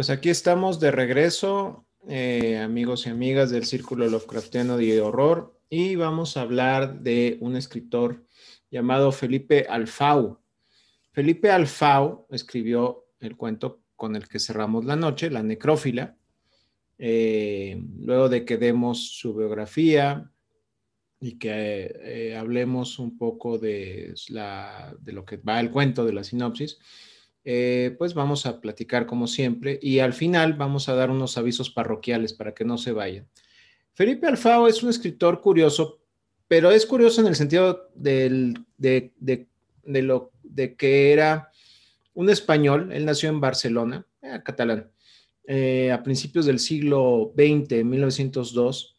Pues aquí estamos de regreso, eh, amigos y amigas del Círculo Lovecraftiano de Horror, y vamos a hablar de un escritor llamado Felipe Alfau. Felipe Alfau escribió el cuento con el que cerramos la noche, La Necrófila. Eh, luego de que demos su biografía y que eh, hablemos un poco de lo que va el cuento, de la sinopsis, eh, pues vamos a platicar como siempre y al final vamos a dar unos avisos parroquiales para que no se vayan. Felipe Alfao es un escritor curioso, pero es curioso en el sentido de, lo, de que era un español, él nació en Barcelona, eh, catalán, eh, a principios del siglo XX, 1902,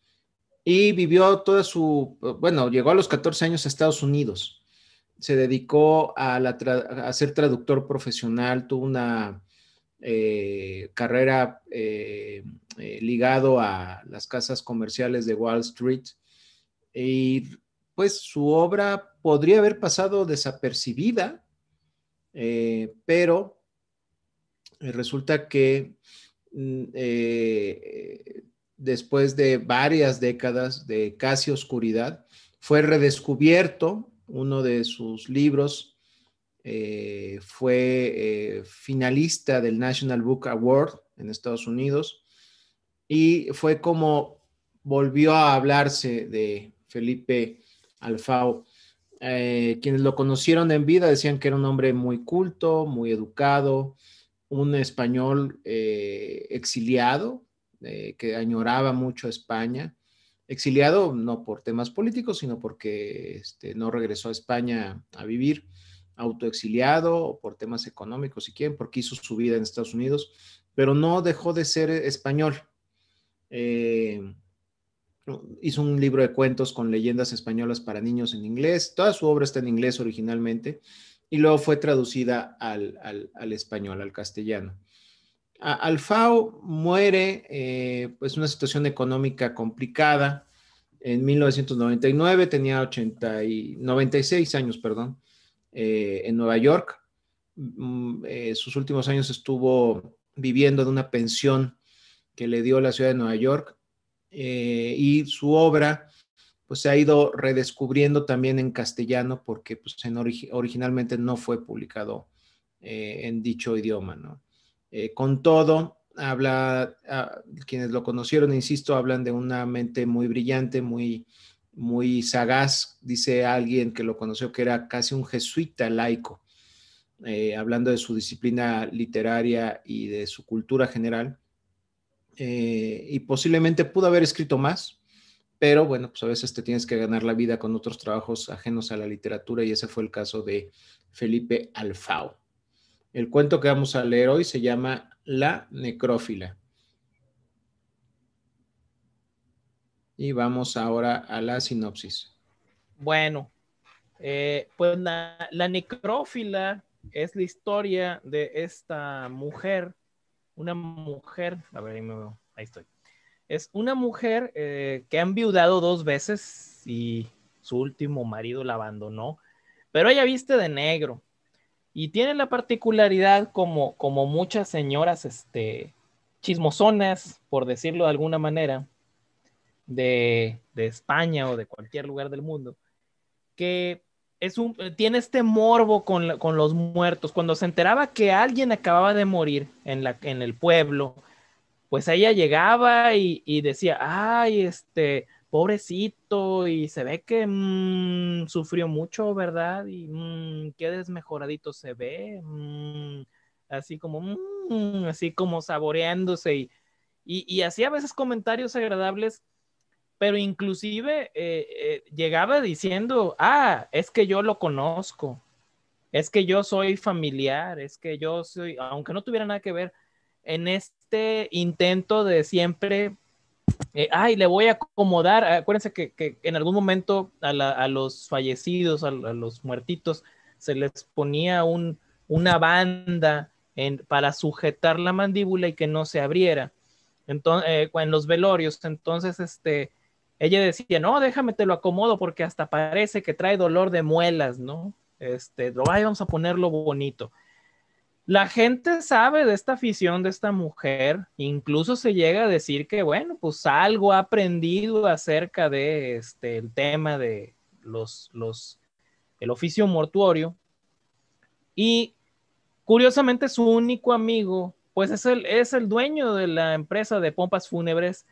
y vivió toda su, bueno, llegó a los 14 años a Estados Unidos se dedicó a, ser traductor profesional, tuvo una eh, carrera eh, eh, ligado a las casas comerciales de Wall Street y pues su obra podría haber pasado desapercibida, pero resulta que mm, después de varias décadas de casi oscuridad, fue redescubierto uno de sus libros eh, fue eh, finalista del National Book Award en Estados Unidos y fue como volvió a hablarse de Felipe Alfao. Eh, quienes lo conocieron en vida decían que era un hombre muy culto, muy educado, un español exiliado que añoraba mucho a España exiliado no por temas políticos, sino porque este, no regresó a España a vivir, autoexiliado por temas económicos, y quien, porque hizo su vida en Estados Unidos, pero no dejó de ser español. Eh, hizo un libro de cuentos con leyendas españolas para niños en inglés, toda su obra está en inglés originalmente, y luego fue traducida al español, al castellano. Alfao muere eh, pues una situación económica complicada. En 1999 tenía 80 96 años, perdón, eh, en Nueva York. Mm, eh, sus últimos años estuvo viviendo de una pensión que le dio la ciudad de Nueva York y su obra pues se ha ido redescubriendo también en castellano porque pues, originalmente no fue publicado en dicho idioma, ¿no? Eh, con todo, habla, ah, quienes lo conocieron, insisto, hablan de una mente muy brillante, muy, muy sagaz, dice alguien que lo conoció que era casi un jesuita laico, eh, hablando de su disciplina literaria y de su cultura general. Eh, y posiblemente pudo haber escrito más, pero bueno, pues a veces te tienes que ganar la vida con otros trabajos ajenos a la literatura y ese fue el caso de Felipe Alfao. El cuento que vamos a leer hoy se llama La necrófila. Y vamos ahora a la sinopsis. Bueno, eh, pues la, necrófila es la historia de esta mujer, una mujer, a ver, ahí ahí estoy. Es una mujer eh, que ha enviudado dos veces y su último marido la abandonó, pero ella viste de negro y tiene la particularidad, como, como muchas señoras este, chismosonas, por decirlo de alguna manera, de, de España o de cualquier lugar del mundo, que es un, tiene este morbo con, los muertos. Cuando se enteraba que alguien acababa de morir en, la, en el pueblo, pues ella llegaba y, y, decía, ay, este, pobrecito y se ve que mm, sufrió mucho, ¿verdad? Y mm, qué desmejoradito se ve, mm, así como, así como saboreándose y, y, a veces comentarios agradables, pero inclusive eh, eh, llegaba diciendo, ah, es que yo lo conozco, es que yo soy familiar, es que yo soy, aunque no tuviera nada que ver, en este intento de siempre eh, ay, le voy a acomodar, acuérdense que, en algún momento a, los fallecidos, a, los muertitos, se les ponía una banda para sujetar la mandíbula y que no se abriera. Entonces, eh, en los velorios, entonces, este, ella decía, no, déjame, te lo acomodo porque hasta parece que trae dolor de muelas, ¿no? Este, ay, vamos a ponerlo bonito. La gente sabe de esta afición de esta mujer, incluso se llega a decir que, bueno, pues algo ha aprendido acerca de este, el tema de los, el oficio mortuorio. Y curiosamente su único amigo, pues es el, dueño de la empresa de pompas fúnebres,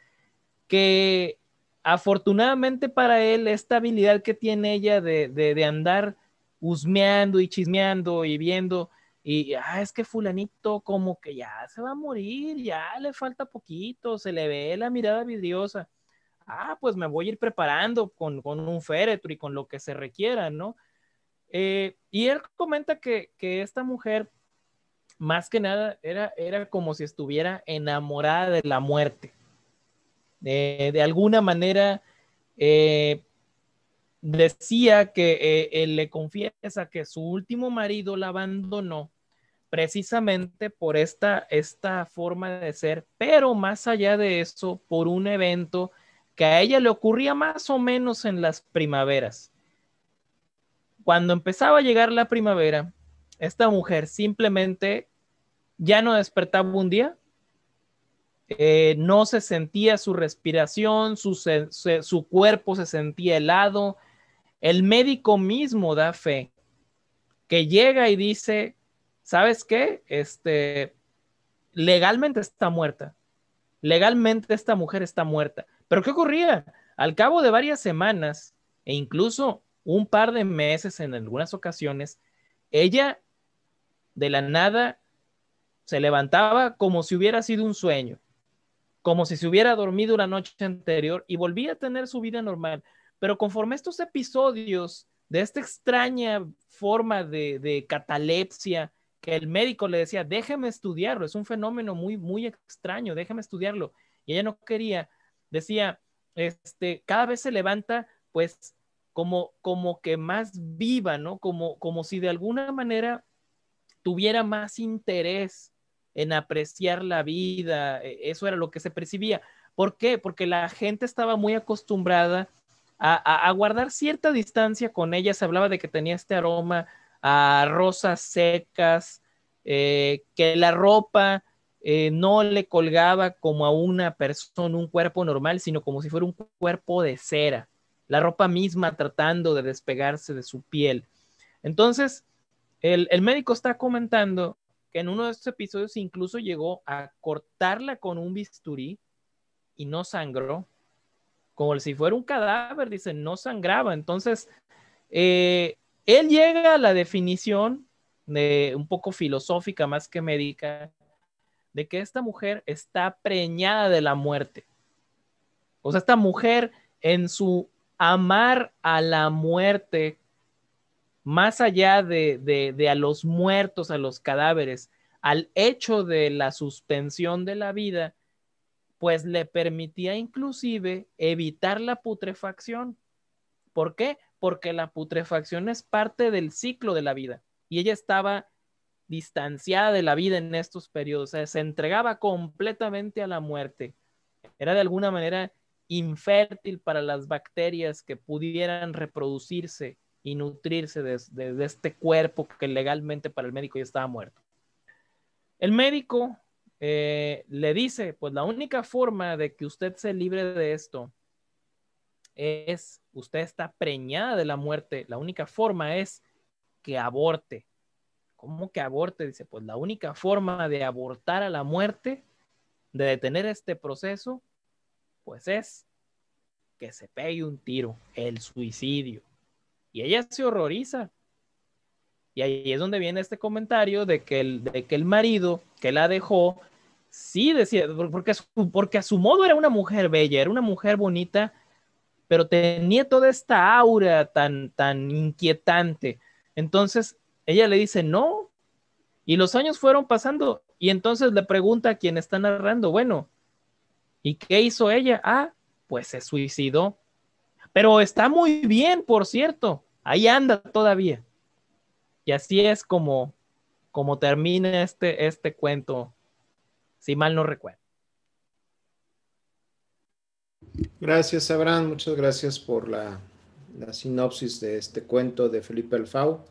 que afortunadamente para él esta habilidad que tiene ella de, de andar husmeando y chismeando y viendo, y ah, es que fulanito como que ya se va a morir, ya le falta poquito, se le ve la mirada vidriosa. Ah, pues me voy a ir preparando con, un féretro y con lo que se requiera, ¿no? Eh, y él comenta que, que, esta mujer, más que nada, era, era como si estuviera enamorada de la muerte. de alguna manera, eh, decía que eh, él le confiesa que su último marido la abandonó precisamente por esta, esta forma de ser, pero más allá de eso, por un evento que a ella le ocurría más o menos en las primaveras. Cuando empezaba a llegar la primavera, esta mujer simplemente ya no despertaba un día, eh, no se sentía su respiración, su, su, cuerpo se sentía helado, el médico mismo da fe, que llega y dice, ¿sabes qué? Este, legalmente está muerta. Legalmente esta mujer está muerta. Pero ¿qué ocurría? Al cabo de varias semanas e incluso un par de meses en algunas ocasiones, ella de la nada se levantaba como si hubiera sido un sueño, como si se hubiera dormido la noche anterior y volvía a tener su vida normal. Pero conforme estos episodios de esta extraña forma de, catalepsia, que el médico le decía, déjeme estudiarlo, es un fenómeno muy, muy extraño, déjeme estudiarlo. Y ella no quería, decía, este, cada vez se levanta, pues, como, como que más viva, ¿no? Como, como si de alguna manera tuviera más interés en apreciar la vida, e, eso era lo que se percibía. ¿Por qué? Porque la gente estaba muy acostumbrada a, guardar cierta distancia con ella. Se hablaba de que tenía este aroma a rosas secas, eh, que la ropa eh, no le colgaba como a una persona, un cuerpo normal, sino como si fuera un cuerpo de cera, la ropa misma tratando de despegarse de su piel. Entonces, el, el médico está comentando que en uno de estos episodios incluso llegó a cortarla con un bisturí y no sangró como si fuera un cadáver, dice, no sangraba. Entonces, eh, él llega a la definición de, un poco filosófica más que médica de que esta mujer está preñada de la muerte. O sea, esta mujer en su amar a la muerte, más allá de, a los muertos, a los cadáveres, al hecho de la suspensión de la vida, pues le permitía inclusive evitar la putrefacción. ¿Por qué? Porque la putrefacción es parte del ciclo de la vida y ella estaba distanciada de la vida en estos periodos, o sea, se entregaba completamente a la muerte. Era de alguna manera infértil para las bacterias que pudieran reproducirse y nutrirse de este cuerpo que legalmente para el médico ya estaba muerto. El médico eh, le dice, pues la única forma de que usted se libre de esto es, usted está preñada de la muerte, la única forma es que aborte. ¿Cómo que aborte? Dice, pues la única forma de abortar a la muerte, de detener este proceso, pues es que se pegue un tiro, el suicidio. Y ella se horroriza. Y ahí es donde viene este comentario de que de que el marido que la dejó Sí, decía, porque a, su, porque a su modo era una mujer bella, era una mujer bonita, pero tenía toda esta aura tan, tan inquietante. Entonces, ella le dice, no. Y los años fueron pasando. Y entonces le pregunta a quien está narrando, bueno, ¿y qué hizo ella? Ah, pues se suicidó. Pero está muy bien, por cierto. Ahí anda todavía. Y así es como, como termina este, este cuento, si mal no recuerdo. Gracias, Abraham. Muchas gracias por la, sinopsis de este cuento de Felipe Alfau.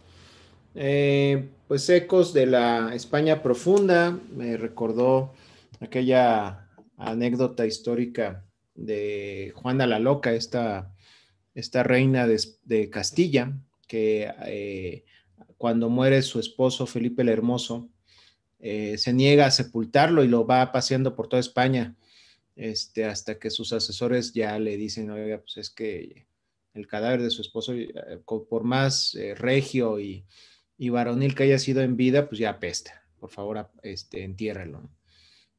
Eh, pues ecos de la España profunda, me recordó aquella anécdota histórica de Juana la Loca, esta, esta reina de, Castilla, que eh, cuando muere su esposo Felipe el Hermoso, eh, se niega a sepultarlo y lo va paseando por toda España, este, hasta que sus asesores ya le dicen, oiga, pues es que el cadáver de su esposo, eh, por más eh, regio y, y, varonil que haya sido en vida, pues ya apesta, por favor, este, entiérralo.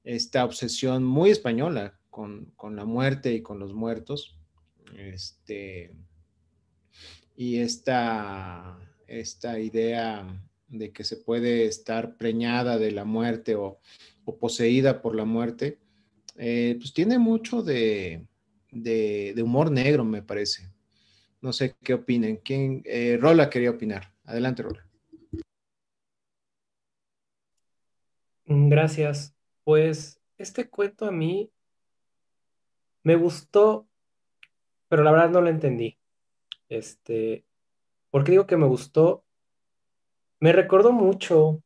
Esta obsesión muy española con, con la muerte y con los muertos, este, y esta, esta idea de que se puede estar preñada de la muerte o, poseída por la muerte, eh, pues tiene mucho de, humor negro, me parece. No sé qué opinen. ¿Quién, eh, Rola quería opinar. Adelante, Rola. Gracias. Pues este cuento a mí me gustó, pero la verdad no lo entendí. Este, ¿por qué digo que me gustó? Me recordó mucho,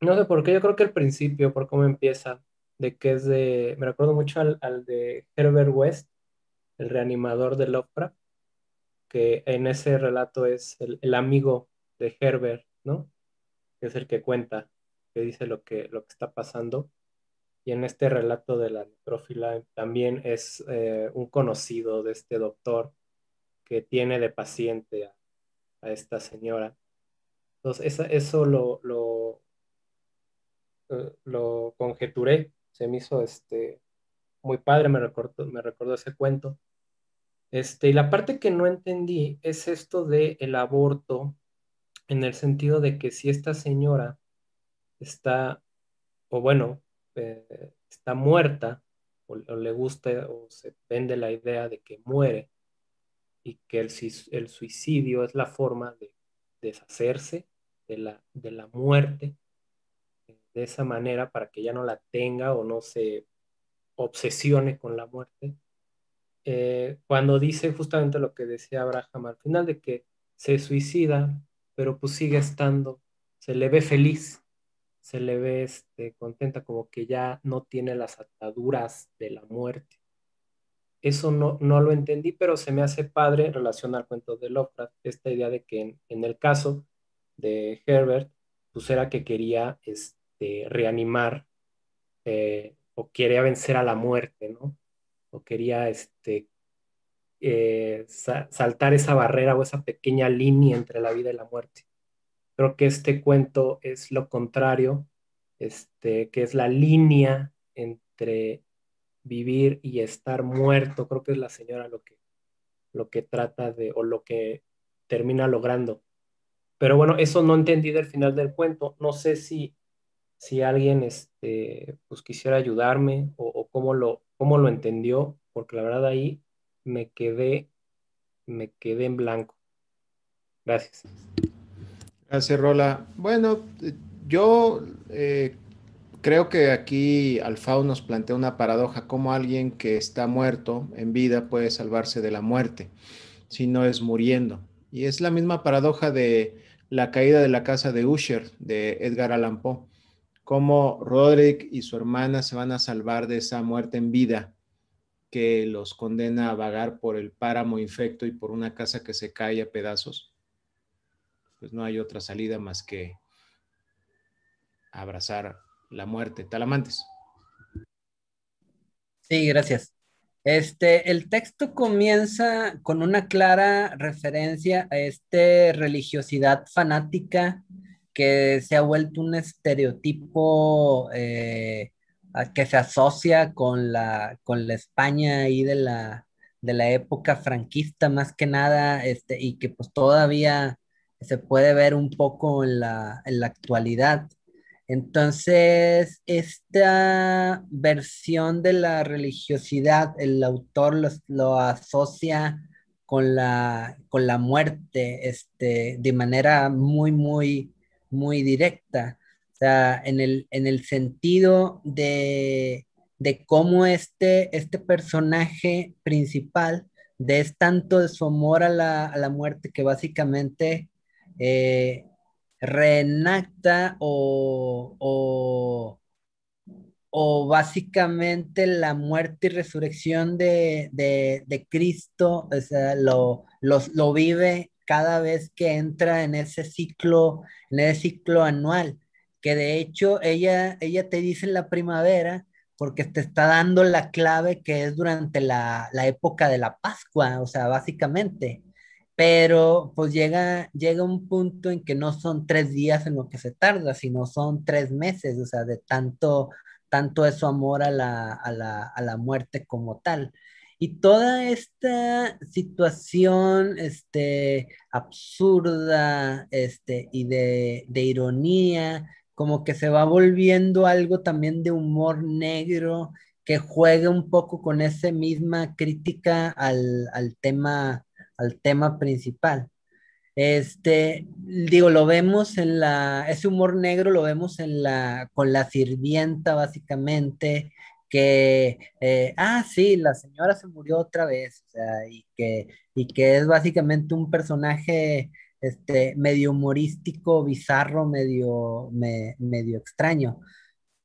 no sé por qué, yo creo que el principio, por cómo empieza, de que es de, me recuerdo mucho al, de Herbert West, el reanimador de Lopra que en ese relato es el, amigo de Herbert, ¿no? es el que cuenta, que dice lo que, lo que está pasando. Y en este relato de la necrófila también es eh, un conocido de este doctor que tiene de paciente a esta señora entonces, eso lo, lo, eh, lo, conjeturé, se me hizo este, muy padre, me recordó, me recordó ese cuento. Este, y la parte que no entendí es esto del el aborto, en el sentido de que si esta señora está, o bueno, eh, está muerta, o, le gusta, o se vende la idea de que muere, y que el suicidio es la forma de deshacerse de la, de la muerte de esa manera para que ya no la tenga o no se obsesione con la muerte. Eh, cuando dice justamente lo que decía Abraham al final de que se suicida, pero pues sigue estando, se le ve feliz, se le ve este, contenta, como que ya no tiene las ataduras de la muerte. Eso no, lo entendí, pero se me hace padre en relación al cuento de Lovecraft, esta idea de que en, el caso de Herbert, pues era que quería este, reanimar eh, o quería vencer a la muerte, ¿no? O quería este, eh, saltar esa barrera o esa pequeña línea entre la vida y la muerte. Creo que este cuento es lo contrario, este, que es la línea entre vivir y estar muerto, creo que es la señora lo que, lo que trata de, o lo que termina logrando. Pero bueno, eso no entendí del final del cuento. No sé si, si alguien este, pues quisiera ayudarme o, cómo, lo, cómo lo entendió, porque la verdad ahí me quedé, me quedé en blanco. Gracias. Gracias, Rola. Bueno, eh, yo eh, creo que aquí Alfao nos plantea una paradoja, cómo alguien que está muerto en vida puede salvarse de la muerte si no es muriendo. Y es la misma paradoja de la caída de la casa de Usher de Edgar Allan Poe, cómo Roderick y su hermana se van a salvar de esa muerte en vida que los condena a vagar por el páramo infecto y por una casa que se cae a pedazos. Pues no hay otra salida más que abrazar la muerte. Talamantes. Sí, gracias. Este, el texto comienza con una clara referencia a esta religiosidad fanática que se ha vuelto un estereotipo eh, que se asocia con la, con la España y de la, de la época franquista más que nada, este, y que pues todavía se puede ver un poco en la, en la actualidad. Entonces, esta versión de la religiosidad, el autor lo, asocia con la, con la muerte este, de manera muy, muy, muy directa. O sea, en el, sentido de, cómo este, este personaje principal des tanto de su amor a la, muerte que básicamente eh, reenacta o, o, básicamente la muerte y resurrección de, de, de Cristo, o sea, lo, lo, vive cada vez que entra en ese ciclo, en ese ciclo anual, que de hecho ella, ella te dice en la primavera, porque te está dando la clave que es durante la, la época de la Pascua, o sea, básicamente pero pues llega, llega un punto en que no son tres días en lo que se tarda, sino son tres meses, o sea, de tanto, tanto es su amor a la, a la, a la muerte como tal. Y toda esta situación este, absurda este, y de, ironía, como que se va volviendo algo también de humor negro que juega un poco con esa misma crítica al, al tema al tema principal. Este, digo, lo vemos en la, ese humor negro lo vemos en la, con la sirvienta básicamente, que, eh, ah, sí, la señora se murió otra vez, y que, y que es básicamente un personaje este, medio humorístico, bizarro, medio, medio extraño.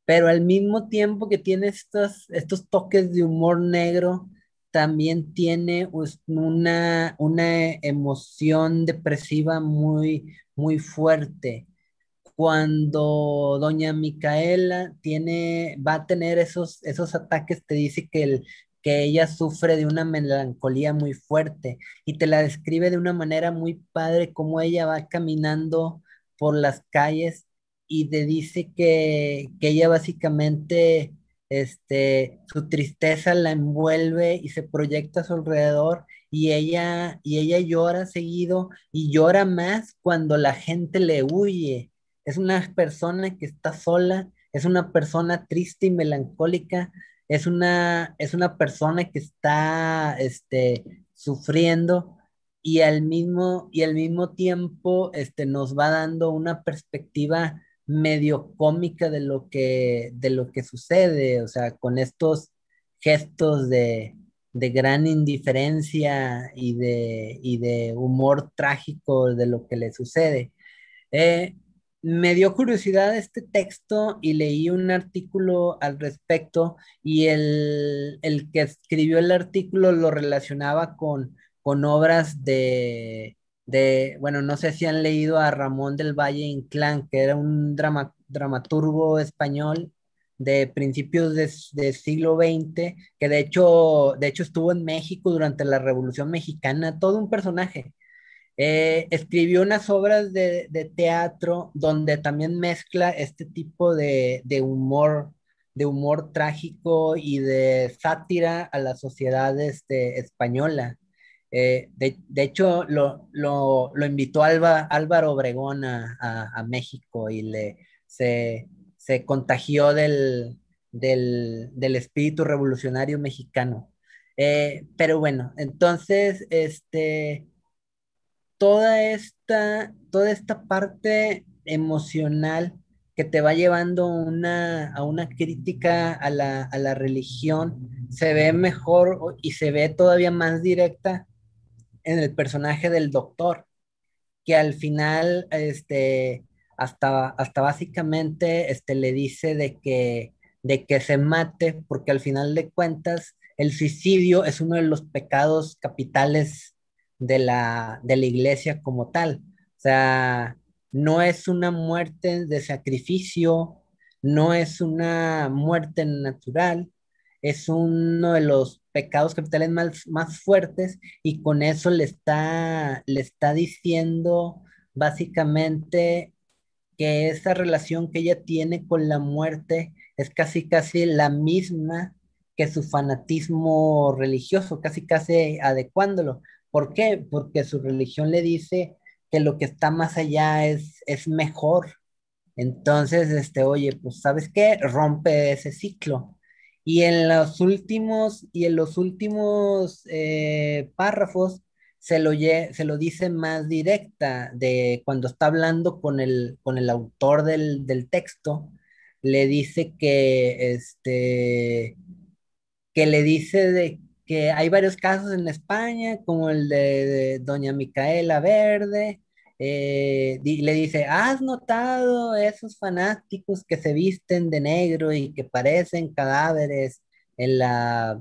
Pero al mismo tiempo que tiene estos, estos toques de humor negro, también tiene una, una emoción depresiva muy, muy fuerte. Cuando doña Micaela tiene, va a tener esos, esos ataques, te dice que, el, que ella sufre de una melancolía muy fuerte y te la describe de una manera muy padre, como ella va caminando por las calles y te dice que, que ella básicamente este, su tristeza la envuelve y se proyecta a su alrededor y ella, y ella llora seguido y llora más cuando la gente le huye. Es una persona que está sola, es una persona triste y melancólica, es una, es una persona que está este, sufriendo y al mismo, y al mismo tiempo este, nos va dando una perspectiva medio cómica de lo que, de lo que sucede, o sea, con estos gestos de, gran indiferencia y de, de, humor trágico de lo que le sucede. Eh, me dio curiosidad este texto y leí un artículo al respecto y el, el que escribió el artículo lo relacionaba con, con obras de, de, bueno, no sé si han leído a Ramón del Valle Inclán, que era un dramaturgo español de principios del siglo XX, que de hecho, de hecho estuvo en México durante la Revolución Mexicana, todo un personaje. Eh, escribió unas obras de, teatro donde también mezcla este tipo de, humor, de humor trágico y de sátira a la sociedad este, española. Eh, de, hecho, lo, invitó Álvaro Obregón a, México y le, se, contagió del, espíritu revolucionario mexicano. Eh, pero bueno, entonces, este, toda, esta, toda esta parte emocional que te va llevando a una crítica a la, a la religión se ve mejor y se ve todavía más directa en el personaje del doctor, que al final, este, hasta, hasta básicamente, este, le dice de que, de que se mate, porque al final de cuentas, el suicidio es uno de los pecados capitales de la, de la iglesia como tal. O sea, no es una muerte de sacrificio, no es una muerte natural, es uno de los pecados capitales más, más fuertes y con eso le está, le está diciendo básicamente que esa relación que ella tiene con la muerte es casi casi la misma que su fanatismo religioso, casi casi adecuándolo. ¿Por qué? Porque su religión le dice que lo que está más allá es, es mejor. Entonces, este, oye, pues sabes qué, rompe ese ciclo. Y en los últimos, y en los últimos eh, párrafos se lo, dice más directa de cuando está hablando con el, con el autor del, del texto, le dice que, este, que le dice de que hay varios casos en España, como el de, de Doña Micaela Verde, eh, le dice, ¿has notado esos fanáticos que se visten de negro y que parecen cadáveres en la,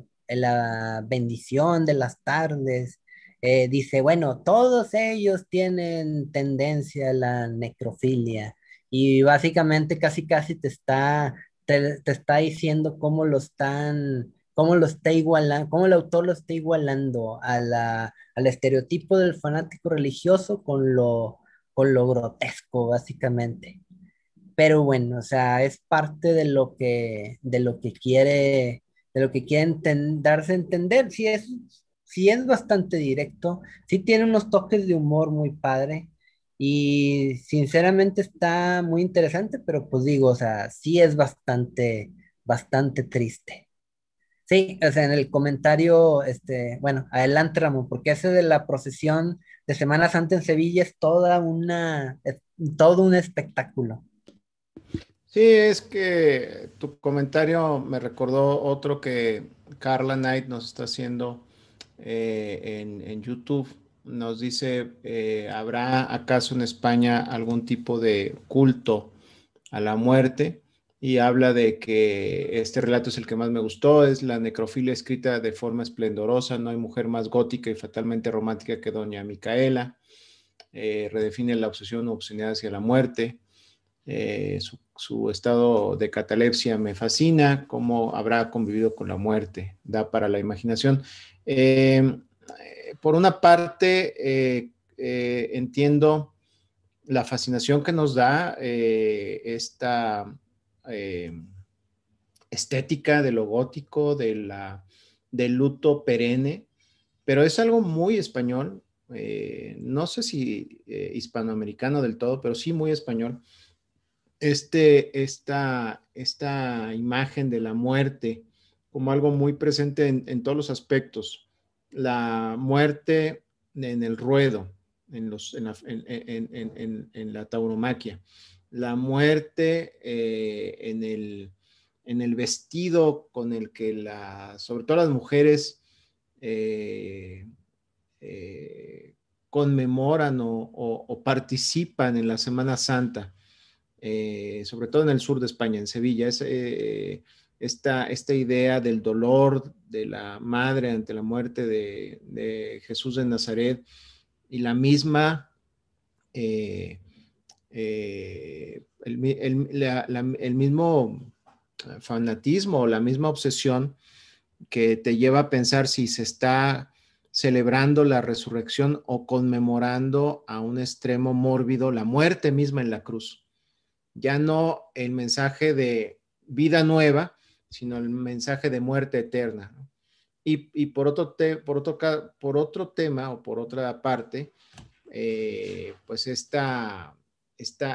bendición de las tardes? Eh, dice, bueno, todos ellos tienen tendencia a la necrofilia y básicamente casi casi te está, te, te está diciendo cómo lo están cómo lo está igualando, cómo el autor lo está igualando al estereotipo del fanático religioso con lo, con lo grotesco, básicamente. Pero bueno, o sea, es parte de lo que, de lo que quiere, de lo que quiere darse a entender. Sí es, es bastante directo, sí tiene unos toques de humor muy padre. Y sinceramente está muy interesante, pero pues digo, o sea, sí es bastante, bastante triste. Sí, en el comentario, este, bueno, adelante Ramón, porque ese de la procesión de Semana Santa en Sevilla es toda una, todo un espectáculo. Sí, es que tu comentario me recordó otro que Carla Knight nos está haciendo eh, en, YouTube. Nos dice, eh, ¿habrá acaso en España algún tipo de culto a la muerte? y habla de que este relato es el que más me gustó, es la necrofilia escrita de forma esplendorosa, no hay mujer más gótica y fatalmente romántica que doña Micaela, eh, redefine la obsesión o obscenidad hacia la muerte, eh, su, estado de catalepsia me fascina, cómo habrá convivido con la muerte, da para la imaginación. Eh, por una parte, entiendo la fascinación que nos da esta Em, estética, de lo gótico, de la, del luto perenne, pero es algo muy español, eh, no sé si eh, hispanoamericano del todo, pero sí muy español. Este, esta, esta imagen de la muerte como algo muy presente en, todos los aspectos, la muerte en el ruedo, en, los, en, la, en la tauromaquia la muerte eh, en, el, en, el, vestido con el que la, sobre todo las mujeres eh, eh, conmemoran o, participan en la Semana Santa, sobre todo en el sur de España, en Sevilla. esta, esta, idea del dolor de la madre ante la muerte de, Jesús de Nazaret y la misma eh, el, mismo fanatismo o la misma obsesión que te lleva a pensar si se está celebrando la resurrección o conmemorando a un extremo mórbido la muerte misma en la cruz. Ya no el mensaje de vida nueva, sino el mensaje de muerte eterna. Y, por, otro por, otro, por otro tema o por otra parte, eh, pues esta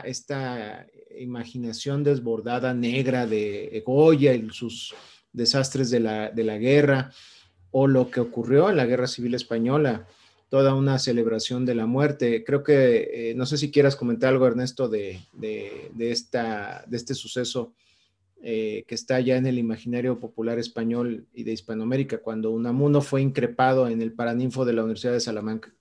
esta, imaginación desbordada negra de Goya y sus desastres de la, guerra, o lo que ocurrió en la Guerra Civil Española, toda una celebración de la muerte. Creo que, eh, no sé si quieras comentar algo, Ernesto, de, esta, de este suceso eh, que está ya en el imaginario popular español y de Hispanoamérica, cuando Unamuno fue increpado en el Paraninfo de la Universidad de Salamanca.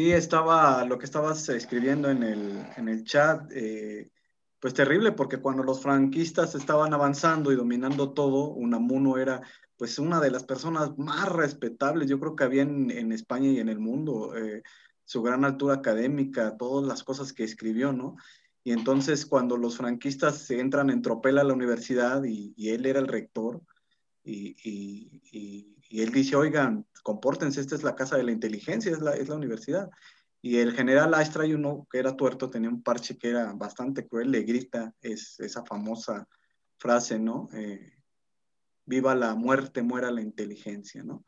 Sí, estaba lo que estabas escribiendo en el, en el chat, eh, pues terrible, porque cuando los franquistas estaban avanzando y dominando todo, Unamuno era pues una de las personas más respetables, yo creo que había en, España y en el mundo, eh, su gran altura académica, todas las cosas que escribió, ¿no? Y entonces cuando los franquistas se entran en tropel a la universidad y, él era el rector, y, y y él dice, oigan, compórtense, esta es la casa de la inteligencia, es la, universidad. Y el general Astra, uno que era tuerto, tenía un parche que era bastante cruel, le grita esa famosa frase, ¿no? Eh, Viva la muerte, muera la inteligencia, ¿no?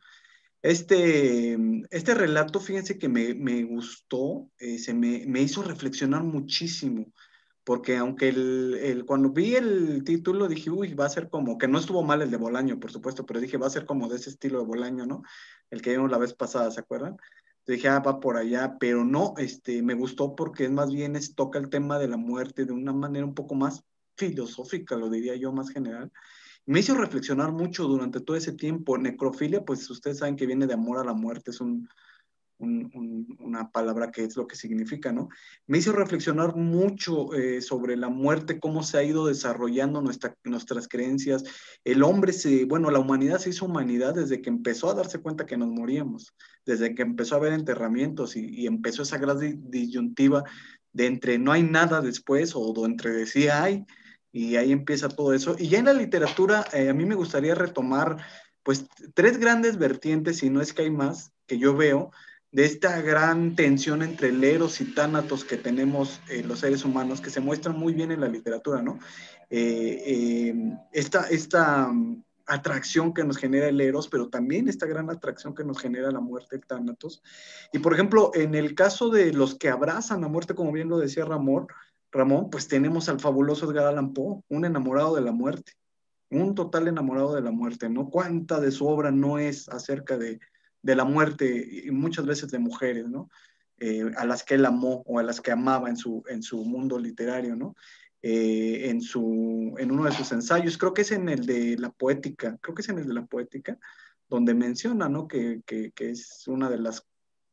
Este, este relato, fíjense que me, me gustó, eh, se me, me, hizo reflexionar muchísimo porque aunque el, el, cuando vi el título dije, uy, va a ser como, que no estuvo mal el de Bolaño, por supuesto, pero dije, va a ser como de ese estilo de Bolaño, ¿no? El que vimos la vez pasada, ¿se acuerdan? dije, ah, va por allá, pero no, este, me gustó porque es más bien es, toca el tema de la muerte de una manera un poco más filosófica, lo diría yo, más general. Me hizo reflexionar mucho durante todo ese tiempo. Necrofilia, pues ustedes saben que viene de amor a la muerte, es un, una palabra que es lo que significa, ¿no? Me hizo reflexionar mucho eh, sobre la muerte, cómo se ha ido desarrollando nuestra, nuestras creencias. El hombre se, bueno, la humanidad se hizo humanidad desde que empezó a darse cuenta que nos moríamos, desde que empezó a haber enterramientos y, empezó esa gran disyuntiva de entre no hay nada después o entre decía hay, y ahí empieza todo eso. Y ya en la literatura, eh, a mí me gustaría retomar, pues, tres grandes vertientes, si no es que hay más, que yo veo, de esta gran tensión entre leros y tánatos que tenemos en eh, los seres humanos, que se muestran muy bien en la literatura, ¿no? Eh, eh, esta, mm, atracción que nos genera el eros, pero también esta gran atracción que nos genera la muerte, el tánatos. Y por ejemplo, en el caso de los que abrazan la muerte, como bien lo decía Ramón, Ramón, pues tenemos al fabuloso Edgar Allan Poe, un enamorado de la muerte, un total enamorado de la muerte, ¿no? ¿Cuánta de su obra no es acerca de, de la muerte, y muchas veces de mujeres, ¿no? Eh, a las que él amó o a las que amaba en su, en su mundo literario, ¿no? Eh, en, su, en uno de sus ensayos, creo que es en el de la poética, creo que es en el de la poética, donde menciona, ¿no? Que, es una de las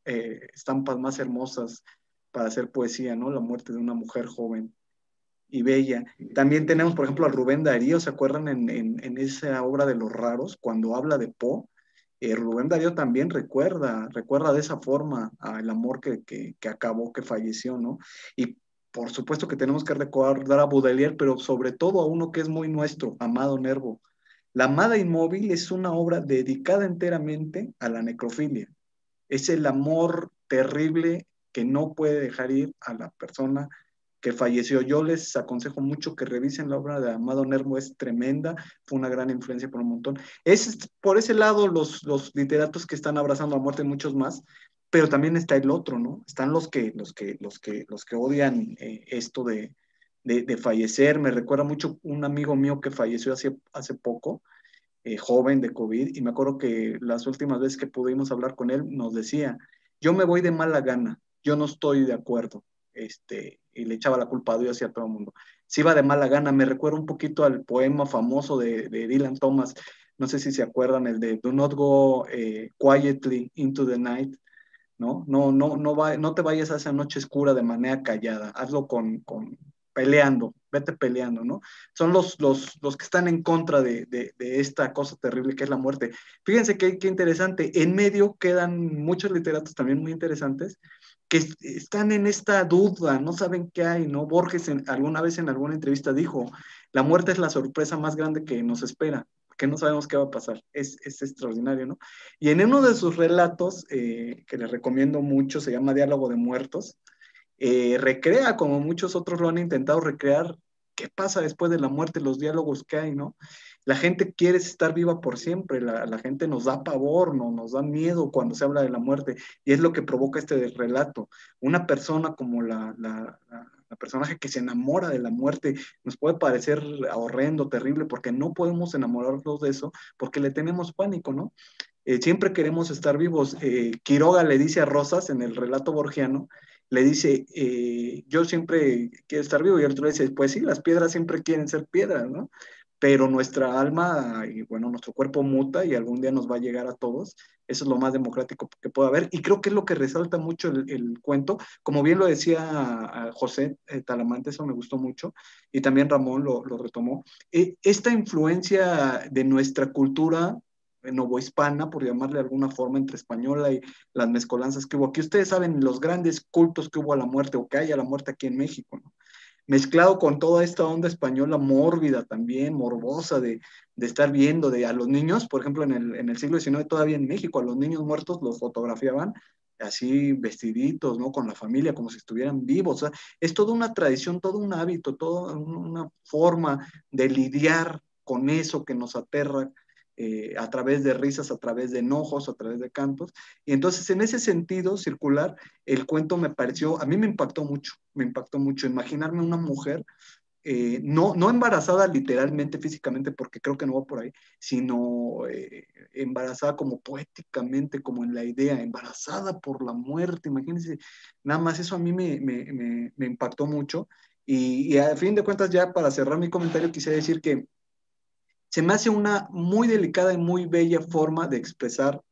eh, estampas más hermosas para hacer poesía, ¿no? La muerte de una mujer joven y bella. También tenemos, por ejemplo, a Rubén Darío, ¿se acuerdan en esa obra de Los Raros, cuando habla de Poe? Eh, Rubén Darío también recuerda, recuerda de esa forma al amor que, que, acabó, que falleció, ¿no? Y por supuesto que tenemos que recordar a Baudelaire, pero sobre todo a uno que es muy nuestro, Amado Nervo. La Amada Inmóvil es una obra dedicada enteramente a la necrofilia. Es el amor terrible que no puede dejar ir a la persona que falleció. Yo les aconsejo mucho que revisen la obra de Amado Nervo, es tremenda, fue una gran influencia por un montón. Es por ese lado los, los literatos que están abrazando a muerte, muchos más, pero también está el otro, ¿no? Están los que, los que, los que, los que odian eh, esto de, de, fallecer. Me recuerda mucho un amigo mío que falleció hace, hace poco, eh, joven de COVID, y me acuerdo que las últimas veces que pudimos hablar con él nos decía, yo me voy de mala gana, yo no estoy de acuerdo, este, y le echaba la culpa a Dios y a todo el mundo. si iba de mala gana, me recuerdo un poquito al poema famoso de, Dylan Thomas, no sé si se acuerdan, el de Do not go eh, quietly into the night, ¿no? No, no, no, no te vayas a esa noche oscura de manera callada, hazlo con, peleando, vete peleando, ¿no? Son los, los, que están en contra de, de, esta cosa terrible que es la muerte. Fíjense que qué interesante, en medio quedan muchos literatos también muy interesantes, que están en esta duda, no saben qué hay, ¿no? Borges en, alguna vez en alguna entrevista dijo, la muerte es la sorpresa más grande que nos espera, que no sabemos qué va a pasar, es, extraordinario, ¿no? Y en uno de sus relatos, eh, que les recomiendo mucho, se llama Diálogo de Muertos, eh, recrea, como muchos otros lo han intentado recrear, qué pasa después de la muerte, los diálogos que hay, ¿no? La gente quiere estar viva por siempre, la, gente nos da pavor, no, nos da miedo cuando se habla de la muerte, y es lo que provoca este relato. Una persona como la, personaje que se enamora de la muerte nos puede parecer horrendo, terrible, porque no podemos enamorarnos de eso, porque le tenemos pánico, ¿no? Eh, siempre queremos estar vivos. Eh, Quiroga le dice a Rosas en el relato borgiano, le dice, eh, yo siempre quiero estar vivo, y el otro le dice, pues sí, las piedras siempre quieren ser piedras, ¿no? pero nuestra alma y bueno, nuestro cuerpo muta y algún día nos va a llegar a todos. Eso es lo más democrático que puede haber y creo que es lo que resalta mucho el, cuento. Como bien lo decía José eh, Talamante, eso me gustó mucho y también Ramón lo, retomó. Eh, esta influencia de nuestra cultura eh, novohispana, por llamarle de alguna forma, entre española y las mezcolanzas que hubo aquí. Ustedes saben los grandes cultos que hubo a la muerte o que hay a la muerte aquí en México, ¿no? mezclado con toda esta onda española mórbida también, morbosa, de, estar viendo de, a los niños, por ejemplo, en el, en el siglo XIX todavía en México, a los niños muertos los fotografiaban así vestiditos, ¿no? Con la familia, como si estuvieran vivos. es toda una tradición, todo un hábito, toda una forma de lidiar con eso que nos aterra, eh, a través de risas, a través de enojos, a través de cantos. Y entonces en ese sentido circular, el cuento me pareció, a mí me impactó mucho, me impactó mucho imaginarme una mujer eh, no, no embarazada literalmente, físicamente, porque creo que no va por ahí, sino eh, embarazada como poéticamente, como en la idea, embarazada por la muerte, imagínense, nada más eso a mí me, me, me, impactó mucho. Y, y, a fin de cuentas, ya para cerrar mi comentario, quisiera decir que se me hace una muy delicada y muy bella forma de expresar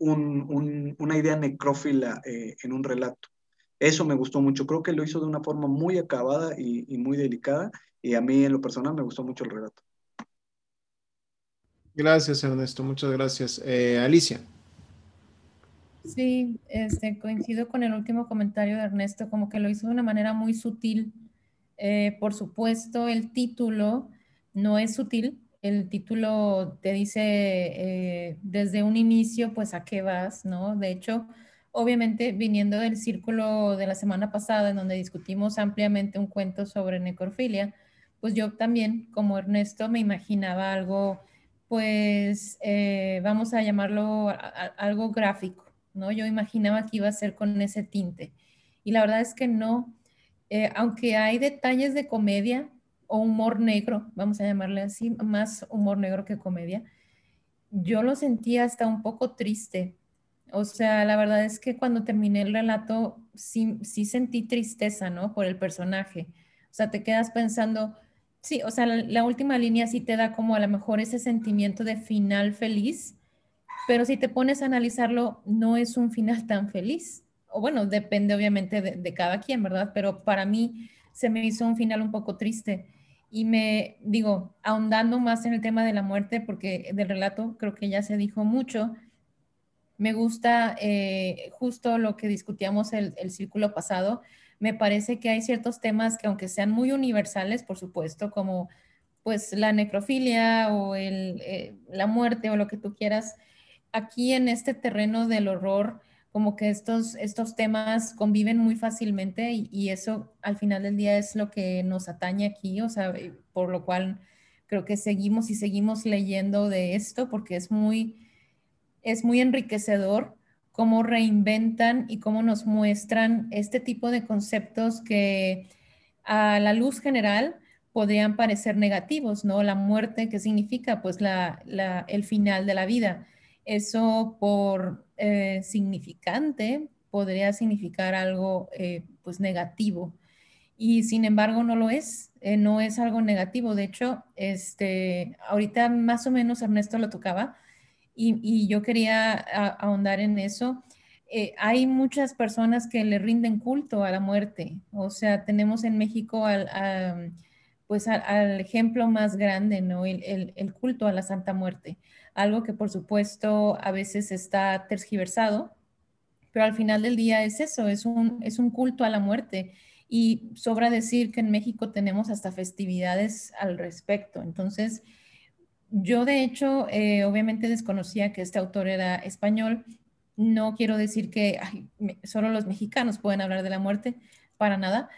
una idea necrófila eh, en un relato. Eso me gustó mucho. Creo que lo hizo de una forma muy acabada y, muy delicada. Y a mí en lo personal me gustó mucho el relato. Gracias, Ernesto. Muchas gracias. Eh, Alicia. Sí, este, coincido con el último comentario de Ernesto, como que lo hizo de una manera muy sutil. Eh, por supuesto, el título no es sutil, el título te dice eh, desde un inicio, pues a qué vas, ¿no? De hecho, obviamente viniendo del círculo de la semana pasada, en donde discutimos ampliamente un cuento sobre necrofilia, pues yo también, como Ernesto, me imaginaba algo, pues eh, vamos a llamarlo algo gráfico, ¿no? Yo imaginaba que iba a ser con ese tinte. Y la verdad es que no, eh, aunque hay detalles de comedia, o humor negro, vamos a llamarle así, más humor negro que comedia, yo lo sentía hasta un poco triste. O sea, la verdad es que cuando terminé el relato, sí, sentí tristeza, ¿no? Por el personaje. O sea, te quedas pensando, sí, o sea, la, última línea sí te da como a lo mejor ese sentimiento de final feliz, pero si te pones a analizarlo, no es un final tan feliz. O bueno, depende obviamente de, de cada quien, ¿verdad? Pero para mí se me hizo un final un poco triste y me digo, ahondando más en el tema de la muerte, porque del relato creo que ya se dijo mucho, me gusta eh, justo lo que discutíamos el, el círculo pasado. Me parece que hay ciertos temas que aunque sean muy universales, por supuesto, como pues la necrofilia o el, eh, la muerte o lo que tú quieras, aquí en este terreno del horror como que estos, temas conviven muy fácilmente y, eso al final del día es lo que nos atañe aquí, o sea, por lo cual creo que seguimos y seguimos leyendo de esto porque es muy, es muy enriquecedor cómo reinventan y cómo nos muestran este tipo de conceptos que a la luz general podrían parecer negativos, ¿no? La muerte, ¿qué significa? Pues el final de la vida eso por eh, significante podría significar algo eh, pues negativo y sin embargo no lo es, eh, no es algo negativo. De hecho, este, ahorita más o menos Ernesto lo tocaba y, yo quería ahondar en eso. hay muchas personas que le rinden culto a la muerte. O sea, tenemos en México al, pues al, ejemplo más grande, ¿no? el, culto a la Santa Muerte algo que por supuesto a veces está tergiversado, pero al final del día es eso, es un, es un culto a la muerte. Y sobra decir que en México tenemos hasta festividades al respecto. Entonces, yo de hecho, eh, obviamente desconocía que este autor era español. No quiero decir que solo los mexicanos pueden hablar de la muerte, para nada.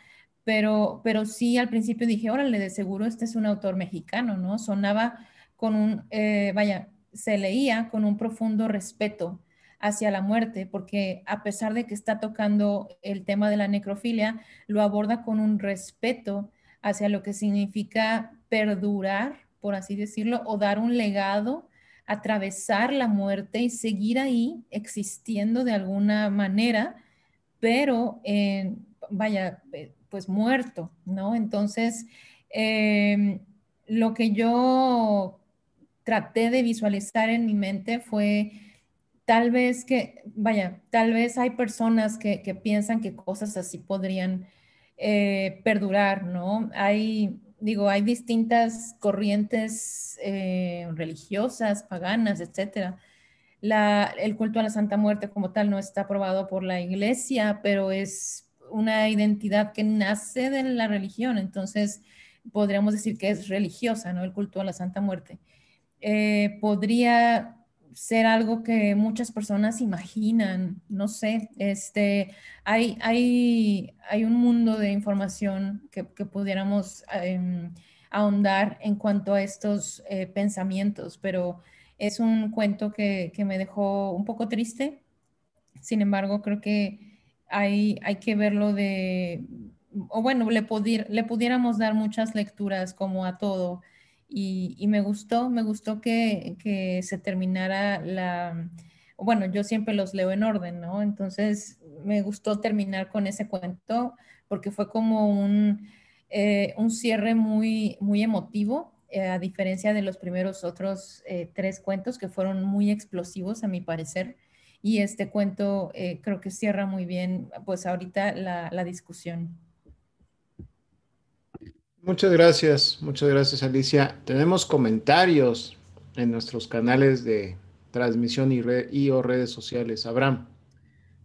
Pero, pero sí, al principio dije, órale, de seguro este es un autor mexicano, ¿no? Sonaba con un, eh, vaya, se leía con un profundo respeto hacia la muerte, porque a pesar de que está tocando el tema de la necrofilia, lo aborda con un respeto hacia lo que significa perdurar, por así decirlo, o dar un legado, atravesar la muerte y seguir ahí existiendo de alguna manera, pero eh, vaya, eh, pues muerto, ¿no? Entonces, eh, lo que yo traté de visualizar en mi mente fue tal vez que, vaya, tal vez hay personas que, piensan que cosas así podrían eh, perdurar, ¿no? Hay, digo, hay distintas corrientes eh, religiosas, paganas, etcétera. La, el culto a la Santa Muerte como tal no está aprobado por la iglesia, pero es una identidad que nace de la religión, entonces podríamos decir que es religiosa, ¿no? El culto a la Santa Muerte. Eh, podría ser algo que muchas personas imaginan, no sé, este, hay, hay, hay un mundo de información que, pudiéramos em, ahondar en cuanto a estos eh, pensamientos, pero es un cuento que, que, me dejó un poco triste, sin embargo, creo que hay, hay que verlo de, o bueno, le, le pudiéramos dar muchas lecturas como a todo y, me gustó, me gustó que, se terminara la... Bueno, yo siempre los leo en orden, ¿no? Entonces me gustó terminar con ese cuento porque fue como un, eh, un cierre muy, muy emotivo, eh, a diferencia de los primeros otros eh, tres cuentos que fueron muy explosivos a mi parecer. Y este cuento creo que cierra muy bien, pues ahorita la discusión. Muchas gracias, muchas gracias Alicia. Tenemos comentarios en nuestros canales de transmisión y, o redes sociales. Abraham.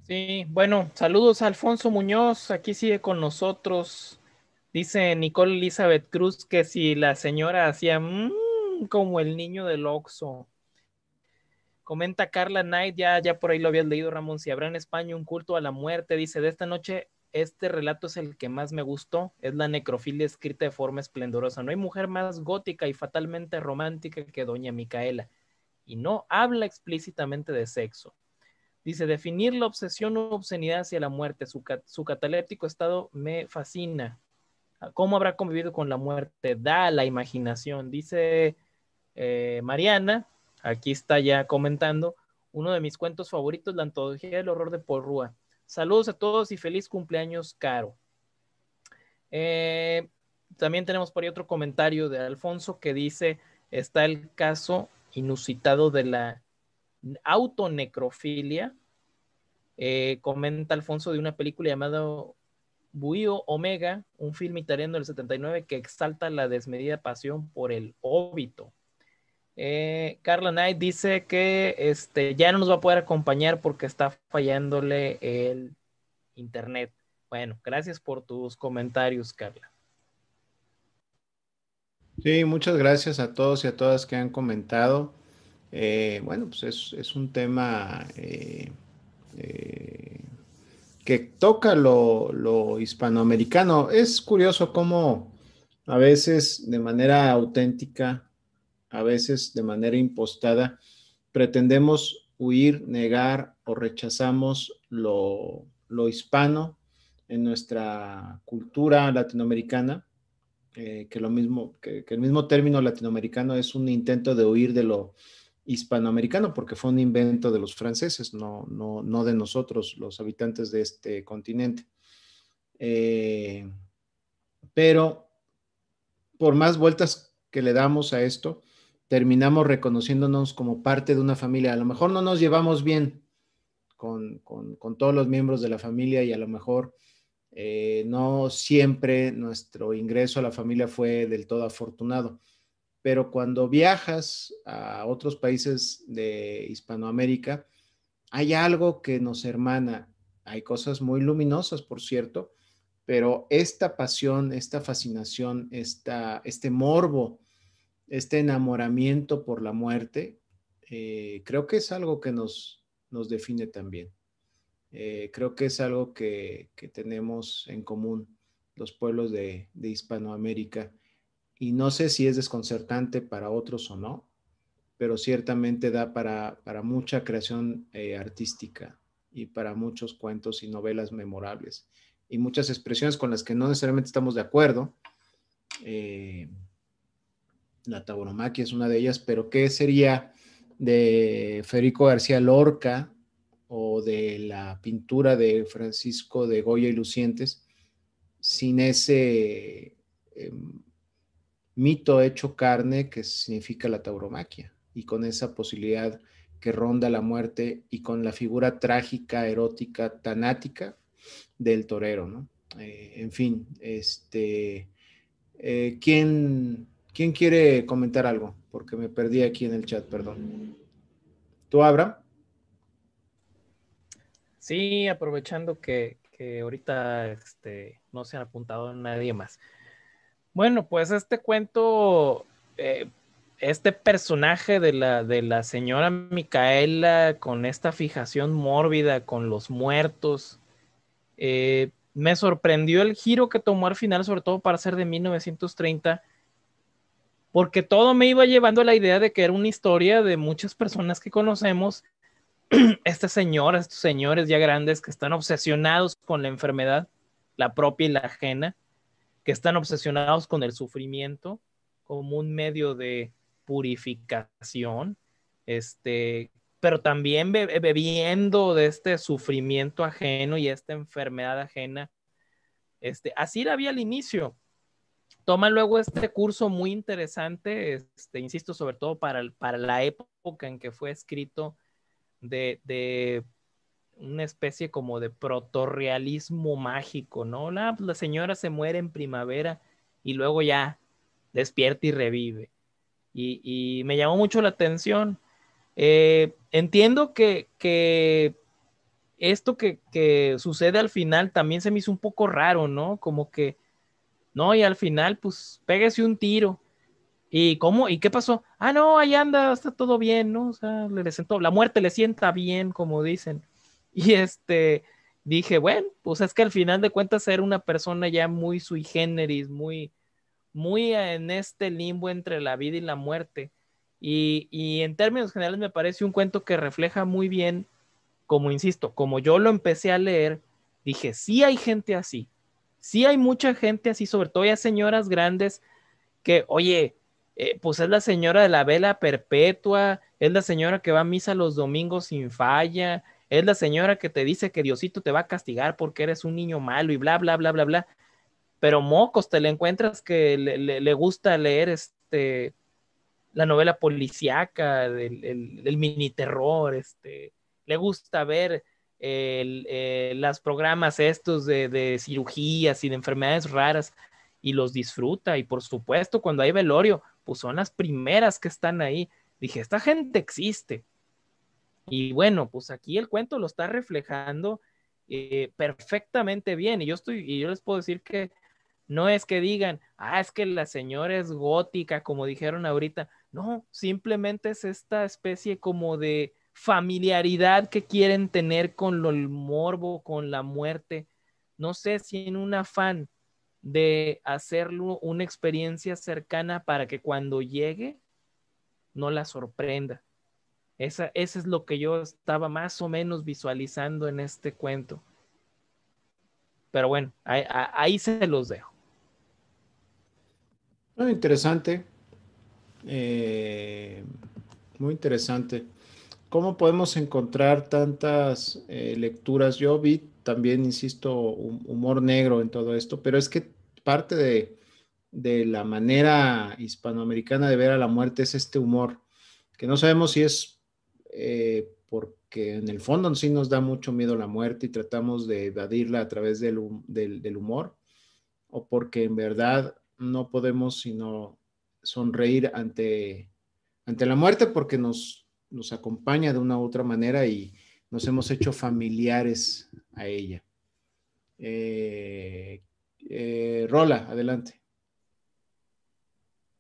Sí, bueno, saludos a Alfonso Muñoz, aquí sigue con nosotros. Dice Nicole Elizabeth Cruz que si la señora hacía mmm, como el niño del Oxo. Comenta Carla Knight, ya, ya por ahí lo habías leído, Ramón. Si habrá en España un culto a la muerte, dice de esta noche este relato es el que más me gustó, es la necrofilia escrita de forma esplendorosa. No hay mujer más gótica y fatalmente romántica que Doña Micaela, y no habla explícitamente de sexo. Dice, definir la obsesión o obscenidad hacia la muerte, su, cataléptico estado me fascina. ¿Cómo habrá convivido con la muerte? Da la imaginación. Dice eh, Mariana, aquí está ya comentando, uno de mis cuentos favoritos, la antología del horror de Porrúa Saludos a todos y feliz cumpleaños, Caro. Eh, también tenemos por ahí otro comentario de Alfonso que dice, está el caso inusitado de la autonecrofilia. Eh, comenta Alfonso de una película llamada Buio Omega, un film italiano del 79 que exalta la desmedida pasión por el óbito. Eh, Carla Knight dice que este, ya no nos va a poder acompañar porque está fallándole el internet. Bueno, gracias por tus comentarios, Carla. Sí, muchas gracias a todos y a todas que han comentado. Eh, bueno, pues es, un tema eh, que toca lo, lo hispanoamericano. Es curioso cómo a veces de manera auténtica a veces de manera impostada, pretendemos huir, negar o rechazamos lo, hispano en nuestra cultura latinoamericana, eh, que, que, el mismo término latinoamericano es un intento de huir de lo hispanoamericano, porque fue un invento de los franceses, no, de nosotros, los habitantes de este continente. Eh, pero por más vueltas que le damos a esto, terminamos reconociéndonos como parte de una familia. A lo mejor no nos llevamos bien con, todos los miembros de la familia y a lo mejor eh, no siempre nuestro ingreso a la familia fue del todo afortunado. Pero cuando viajas a otros países de Hispanoamérica, hay algo que nos hermana. Hay cosas muy luminosas, por cierto, pero esta pasión, esta fascinación, esta, este morbo este enamoramiento por la muerte, eh, creo que es algo que nos, nos define también. Eh, creo que es algo que, tenemos en común los pueblos de, Hispanoamérica. Y no sé si es desconcertante para otros o no, pero ciertamente da para, mucha creación eh, artística y para muchos cuentos y novelas memorables y muchas expresiones con las que no necesariamente estamos de acuerdo la tauromaquia es una de ellas, pero ¿qué sería de Federico García Lorca o de la pintura de Francisco de Goya y Lucientes sin ese em, mito hecho carne que significa la tauromaquia y con esa posibilidad que ronda la muerte y con la figura trágica, erótica, tanática del torero, ¿no? Eh, en fin, este, eh, ¿quién ¿Quién quiere comentar algo? Porque me perdí aquí en el chat, perdón. ¿Tú, Abra? Sí, aprovechando que, ahorita este, no se ha apuntado nadie más. Bueno, pues este cuento, eh, este personaje de la, de la señora Micaela con esta fijación mórbida con los muertos, eh, me sorprendió el giro que tomó al final, sobre todo para ser de 1930 porque todo me iba llevando a la idea de que era una historia de muchas personas que conocemos, estas señoras, estos señores ya grandes que están obsesionados con la enfermedad, la propia y la ajena, que están obsesionados con el sufrimiento como un medio de purificación, este, pero también bebiendo de este sufrimiento ajeno y esta enfermedad ajena. Este, así la había al inicio toma luego este curso muy interesante, este, insisto, sobre todo para, para la época en que fue escrito, de, de una especie como de protorrealismo mágico, ¿no? La, la, señora se muere en primavera y luego ya despierta y revive. Y, me llamó mucho la atención. Eh, entiendo que, esto que, que, sucede al final también se me hizo un poco raro, ¿no? Como que no, y al final, pues, pégase un tiro. ¿Y cómo? ¿Y qué pasó? Ah, no, ahí anda, está todo bien, ¿no? O sea, le sentó, la muerte le sienta bien, como dicen. Y este, dije, bueno, pues es que al final de cuentas era una persona ya muy sui generis, muy, muy en este limbo entre la vida y la muerte. Y, y en términos generales me parece un cuento que refleja muy bien, como insisto, como yo lo empecé a leer, dije, sí hay gente así, sí hay mucha gente así, sobre todo ya señoras grandes que, oye, eh, pues es la señora de la vela perpetua, es la señora que va a misa los domingos sin falla, es la señora que te dice que Diosito te va a castigar porque eres un niño malo y bla, bla, bla, bla, bla. Pero mocos, te le encuentras que le, gusta leer este, la novela policíaca, del el, el mini terror, este, le gusta ver eh, las programas estos de, cirugías y de enfermedades raras y los disfruta. Y por supuesto, cuando hay velorio, pues son las primeras que están ahí. Dije, esta gente existe. Y bueno, pues aquí el cuento lo está reflejando eh, perfectamente bien. Y yo estoy, y yo les puedo decir que no es que digan, ah, es que la señora es gótica, como dijeron ahorita. No, simplemente es esta especie como de familiaridad que quieren tener con lo, el morbo, con la muerte. No sé si en un afán de hacerlo una experiencia cercana para que cuando llegue no la sorprenda. Esa, ese es lo que yo estaba más o menos visualizando en este cuento. Pero bueno, ahí, se los dejo. Eh, muy interesante. muy interesante. ¿Cómo podemos encontrar tantas eh, lecturas? Yo vi también, insisto, humor negro en todo esto, pero es que parte de, de la manera hispanoamericana de ver a la muerte es este humor, que no sabemos si es eh, porque en el fondo sí nos da mucho miedo la muerte y tratamos de evadirla a través del, del humor, o porque en verdad no podemos sino sonreír ante, ante la muerte porque nos nos acompaña de una u otra manera y nos hemos hecho familiares a ella. Eh, eh, Rola, adelante.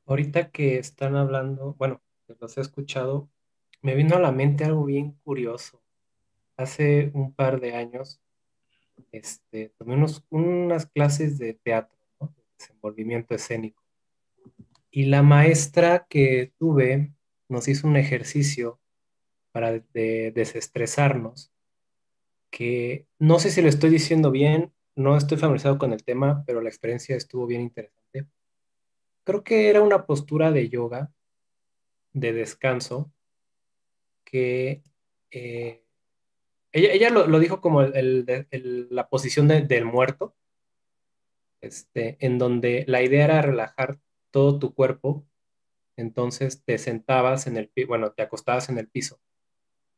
Ahorita que están hablando, bueno, los he escuchado, me vino a la mente algo bien curioso. Hace un par de años este, tomé unas clases de teatro, de desenvolvimiento escénico. Y la maestra que tuve nos hizo un ejercicio para desestresarnos, que no sé si lo estoy diciendo bien, no estoy familiarizado con el tema, pero la experiencia estuvo bien interesante. Creo que era una postura de yoga, de descanso, que eh, ella, lo, dijo como la posición del muerto, este, en donde la idea era relajar todo tu cuerpo, entonces te sentabas en el, bueno, te acostabas en el piso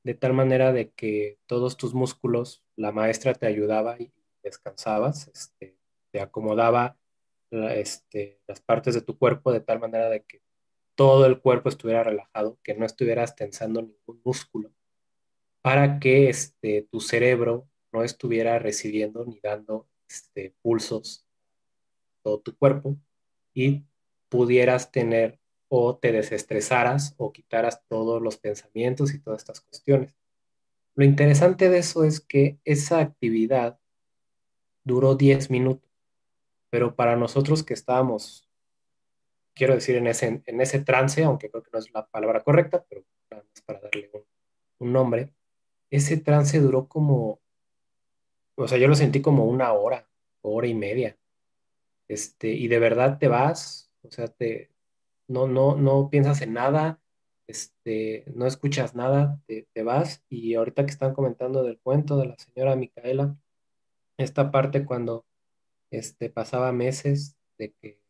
de tal manera de que todos tus músculos, la maestra te ayudaba y descansabas, este, te acomodaba este, las partes de tu cuerpo de tal manera de que todo el cuerpo estuviera relajado, que no estuvieras tensando ningún músculo, para que este, tu cerebro no estuviera recibiendo ni dando este, pulsos todo tu cuerpo y pudieras tener o te desestresaras o quitaras todos los pensamientos y todas estas cuestiones. Lo interesante de eso es que esa actividad duró 10 minutos, pero para nosotros que estábamos, quiero decir, en ese, en ese trance, aunque creo que no es la palabra correcta, pero para darle un, un nombre, ese trance duró como, o sea, yo lo sentí como una hora, hora y media. Este, y de verdad te vas, o sea, te, no, no, no piensas en nada, este, no escuchas nada, te, vas. Y ahorita que están comentando del cuento de la señora Micaela, esta parte cuando este, pasaba meses de que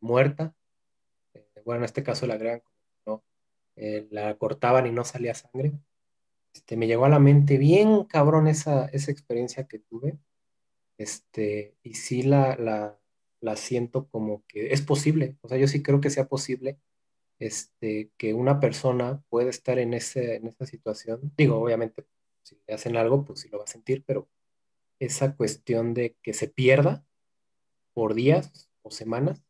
muerta, eh, bueno, en este caso la gran, ¿no? Eh, la cortaban y no salía sangre. Este, me llegó a la mente bien cabrón esa, esa experiencia que tuve. Este, y sí la, la, la siento como que es posible. O sea, yo sí creo que sea posible este, que una persona pueda estar en, ese, en esa situación. Digo, obviamente, si le hacen algo, pues sí lo va a sentir, pero esa cuestión de que se pierda por días o semanas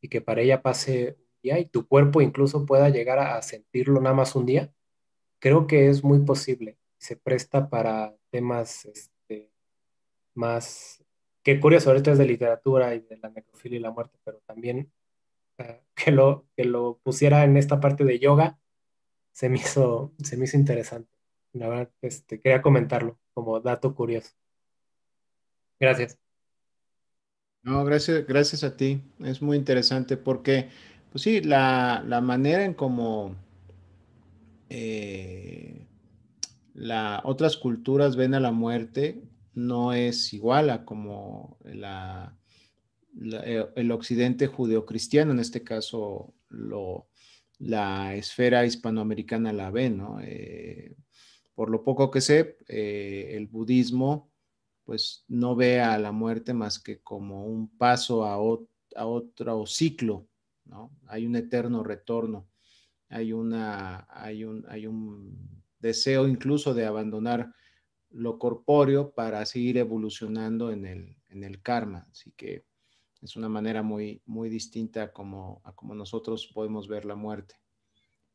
y que para ella pase un día y tu cuerpo incluso pueda llegar a sentirlo nada más un día, creo que es muy posible. Se presta para temas este, más Qué curioso, esto es de literatura y de la necrofilia y la muerte, pero también eh, que, lo, que lo pusiera en esta parte de yoga se me hizo, se me hizo interesante. La verdad, este, quería comentarlo como dato curioso. Gracias. No, gracias, gracias a ti. Es muy interesante porque, pues sí, la, manera en cómo eh, otras culturas ven a la muerte no es igual a como la, eh, el occidente judeocristiano, en este caso lo, la esfera hispanoamericana la ve, ¿no? Eh, por lo poco que sé, eh, el budismo pues no ve a la muerte más que como un paso a, a otro ciclo, ¿no? Hay un eterno retorno, hay, una, hay, un, hay un deseo incluso de abandonar lo corpóreo para seguir evolucionando en el, karma. Así que es una manera muy, muy distinta a como, como nosotros podemos ver la muerte.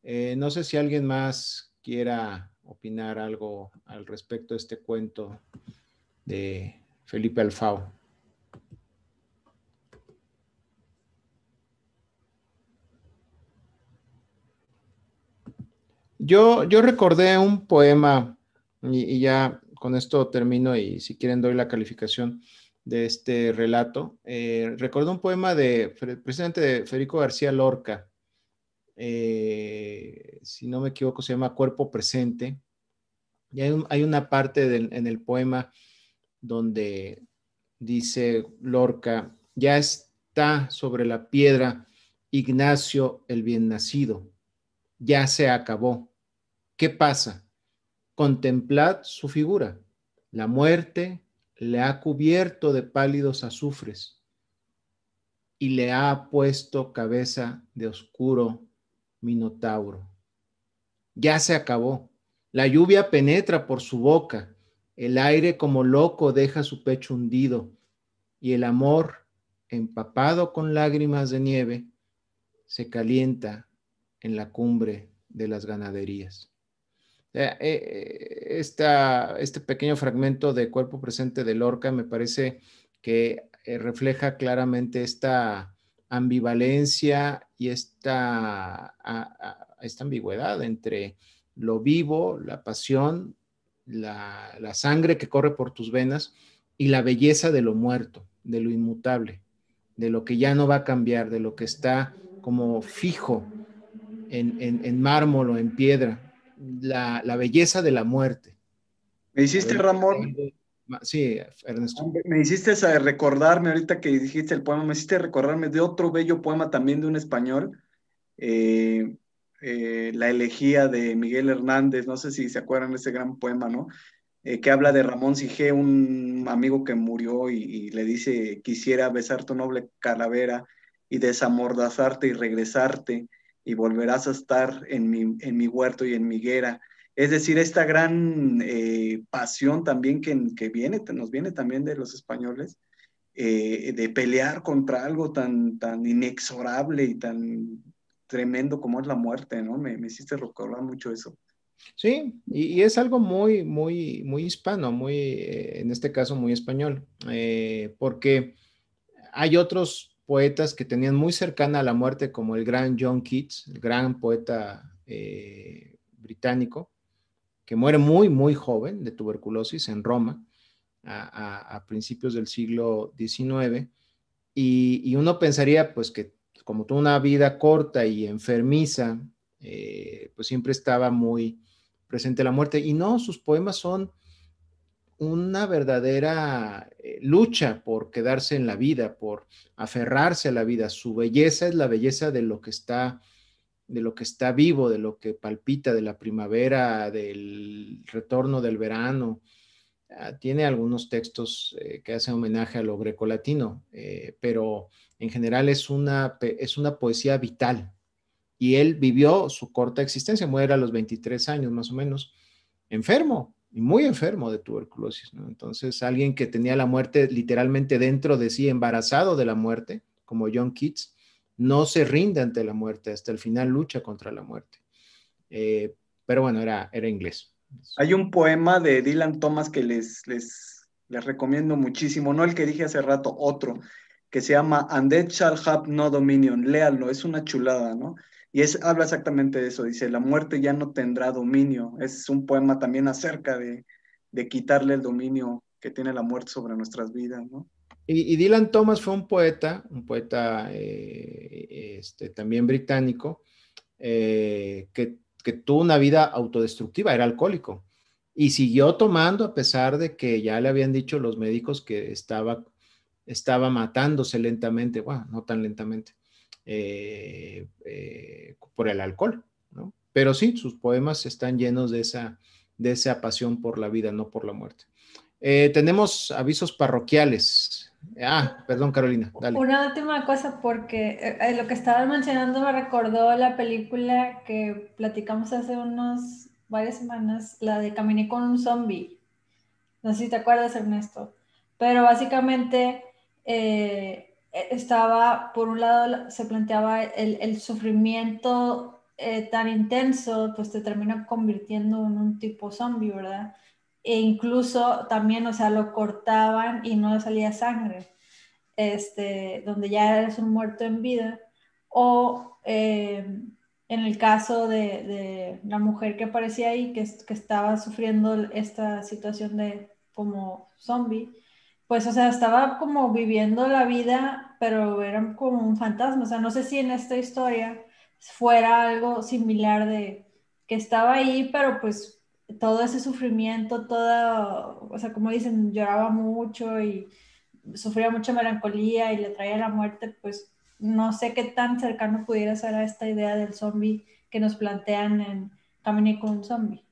Eh, no sé si alguien más quiera opinar algo al respecto de este cuento de Felipe Alfau. Yo, yo recordé un poema y ya con esto termino y si quieren doy la calificación de este relato. Eh, recuerdo un poema de, precisamente de Federico García Lorca, eh, si no me equivoco se llama Cuerpo Presente. Y hay, una parte en el poema donde dice Lorca, ya está sobre la piedra Ignacio el bien nacido, ya se acabó. ¿Qué pasa? Contemplad su figura. La muerte le ha cubierto de pálidos azufres y le ha puesto cabeza de oscuro minotauro. Ya se acabó. La lluvia penetra por su boca, el aire como loco deja su pecho hundido y el amor, empapado con lágrimas de nieve, se calienta en la cumbre de las ganaderías. Eh, eh, este pequeño fragmento de cuerpo presente de Lorca me parece que eh, refleja claramente esta ambivalencia y esta, esta ambigüedad entre lo vivo, la pasión, la, sangre que corre por tus venas y la belleza de lo muerto, de lo inmutable, de lo que ya no va a cambiar, de lo que está como fijo en mármol o en piedra, la, belleza de la muerte. Me hiciste, Ramón. Sí, Ernesto. Me hiciste recordarme ahorita que dijiste el poema, me hiciste recordarme de otro bello poema también de un español, eh, eh, La elegía de Miguel Hernández, no sé si se acuerdan de ese gran poema, ¿no? Eh, que habla de Ramón Sige, un amigo que murió y, y, le dice, quisiera besar tu noble calavera y desamordazarte y regresarte y volverás a estar en mi, en mi huerto y en mi higuera. Es decir, esta gran eh, pasión también que, que, viene, nos viene también de los españoles, eh, de pelear contra algo tan, tan inexorable y tan tremendo como es la muerte, ¿no? Me, hiciste recordar mucho eso. Sí, y, es algo muy, muy, muy hispano, muy, eh, en este caso muy español, porque hay otros poetas que tenían muy cercana a la muerte, como el gran John Keats, el gran poeta eh, británico, que muere muy, muy joven de tuberculosis en Roma a, principios del siglo XIX. Y, uno pensaría, pues, que como tuvo una vida corta y enfermiza, eh, pues siempre estaba muy presente la muerte. Y no, sus poemas son una verdadera eh, lucha por quedarse en la vida, por aferrarse a la vida. Su belleza es la belleza de lo que está de lo que está vivo, de lo que palpita, de la primavera, del retorno del verano. Ah, tiene algunos textos eh, que hacen homenaje a lo grecolatino, eh, pero en general es una, es una poesía vital. Y él vivió su corta existencia, muere a los 23 años más o menos, enfermo, muy enfermo de tuberculosis, ¿no? Entonces, alguien que tenía la muerte literalmente dentro de sí, embarazado de la muerte, como John Keats, no se rinde ante la muerte, hasta el final lucha contra la muerte. Eh, pero bueno, era, era inglés. Hay un poema de Dylan Thomas que les, les, les recomiendo muchísimo, no el que dije hace rato, otro, que se llama And Death Shall Have No Dominion. Léanlo, es una chulada, ¿no? Y es, habla exactamente de eso, dice, la muerte ya no tendrá dominio. Es un poema también acerca de, de quitarle el dominio que tiene la muerte sobre nuestras vidas, ¿no? Y, Dylan Thomas fue un poeta, un poeta eh, este, también británico, eh, que, que tuvo una vida autodestructiva, era alcohólico y siguió tomando a pesar de que ya le habían dicho los médicos que estaba, estaba matándose lentamente, bueno, no tan lentamente. Eh, eh, por el alcohol, ¿no? Pero sí, sus poemas están llenos de esa, de esa pasión por la vida, no por la muerte. Eh, tenemos avisos parroquiales. Ah, perdón, Carolina. Dale. Una última cosa, porque lo que estaba mencionando me recordó la película que platicamos hace unos varias semanas, la de Caminé con un zombie. No sé si te acuerdas, Ernesto. Pero básicamente eh, eh, estaba, por un lado, se planteaba el, sufrimiento eh, tan intenso, pues te termina convirtiendo en un tipo zombie, ¿verdad? E incluso también, o sea, lo cortaban y no salía sangre, este, donde ya eres un muerto en vida. O eh, en el caso de, la mujer que aparecía ahí, que, que estaba sufriendo esta situación de como zombie, pues, o sea, estaba como viviendo la vida, pero era como un fantasma. O sea, no sé si en esta historia fuera algo similar de que estaba ahí, pero pues todo ese sufrimiento, todo, o sea, como dicen, lloraba mucho y sufría mucha melancolía y le traía la muerte, pues no sé qué tan cercano pudiera ser a esta idea del zombie que nos plantean en Camino con un zombie.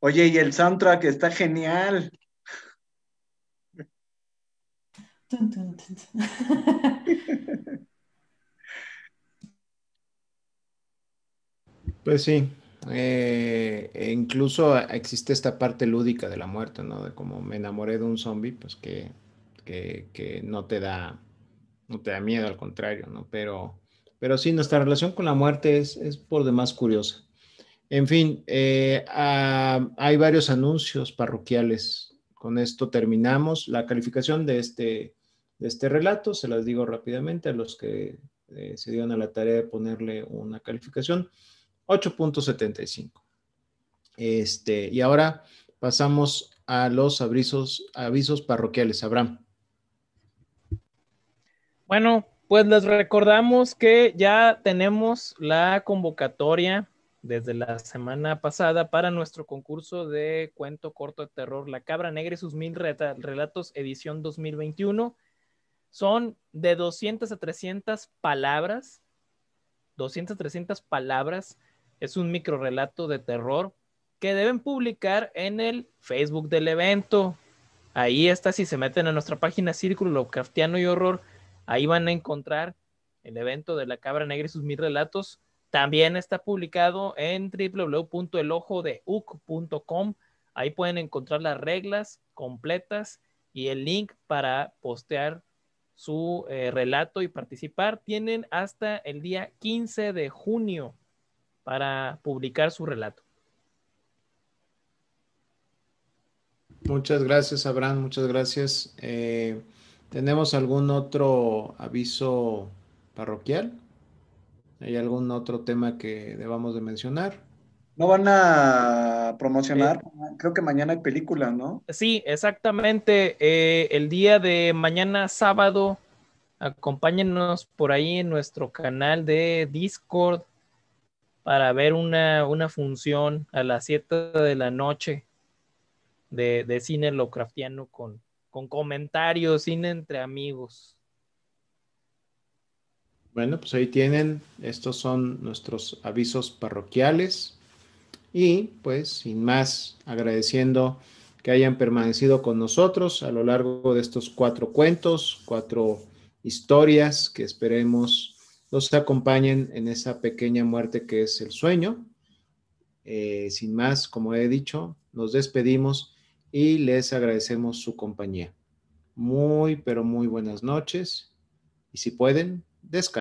Oye, y el soundtrack está genial. Pues sí, eh, incluso existe esta parte lúdica de la muerte, ¿no? De como me enamoré de un zombie, pues que, no te da, no te da miedo, al contrario, ¿no? Pero, pero sí, nuestra relación con la muerte es, por demás curiosa. En fin, eh, hay varios anuncios parroquiales. Con esto terminamos la calificación de este de este relato. Se las digo rápidamente a los que eh, se dieron a la tarea de ponerle una calificación. 8.75. Este, y ahora pasamos a los avisos, avisos parroquiales. Abraham. Bueno, pues les recordamos que ya tenemos la convocatoria desde la semana pasada para nuestro concurso de cuento corto de terror La Cabra Negra y sus mil relatos edición 2021. Son de 200 a 300 palabras. 200 a 300 palabras. Es un micro relato de terror que deben publicar en el Facebook del evento. Ahí está, si se meten a nuestra página Círculo Lovecraftiano y Horror, ahí van a encontrar el evento de la cabra negra y sus mil relatos. También está publicado en www.elojodeuc.com. Ahí pueden encontrar las reglas completas y el link para postear su eh, relato y participar. Tienen hasta el día 15 de junio para publicar su relato. Muchas gracias, Abraham. Muchas gracias. Eh, ¿Tenemos algún otro aviso parroquial? ¿Hay algún otro tema que debamos de mencionar? No van a promocionar, eh, creo que mañana hay película, ¿no? Sí, exactamente. Eh, el día de mañana sábado, acompáñenos por ahí en nuestro canal de Discord para ver una, función a las 7 de la noche de, de cine Locraftiano con, con comentarios, cine entre amigos. Bueno, pues ahí tienen, estos son nuestros avisos parroquiales. Y pues sin más, agradeciendo que hayan permanecido con nosotros a lo largo de estos cuatro cuentos, cuatro historias que esperemos nos acompañen en esa pequeña muerte que es el sueño. Eh, sin más, como he dicho, nos despedimos y les agradecemos su compañía. Muy, pero muy buenas noches y si pueden, descansen.